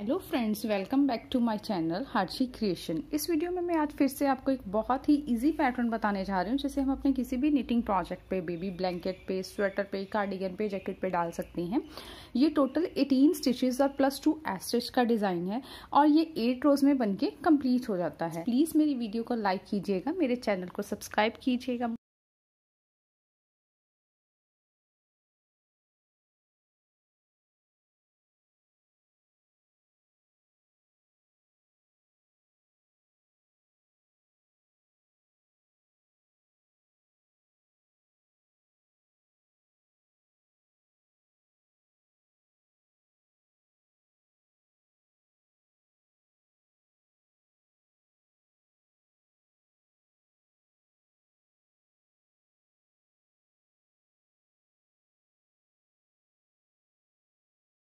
hello friends welcome back to my channel Harshi creation इस video में मैं आज फिर से आपको एक बहुत ही इजी पैटर्न बताने जा रही हूँ जैसे हम अपने किसी भी निटिंग प्रोजेक्ट पे बेबी ब्लैंकेट पे स्वेटर पे कार्डिगन पे जैकेट पे डाल सकते हैं ये टोटल 18 स्टिचेस और प्लस टू एस्टिच का डिज़ाइन है और ये एट रोज में बन के कम्प्लीट हो जाता है प्लीज़ मेरी वीडियो को लाइक कीजिएगा मेरे चैनल को सब्सक्राइब कीजिएगा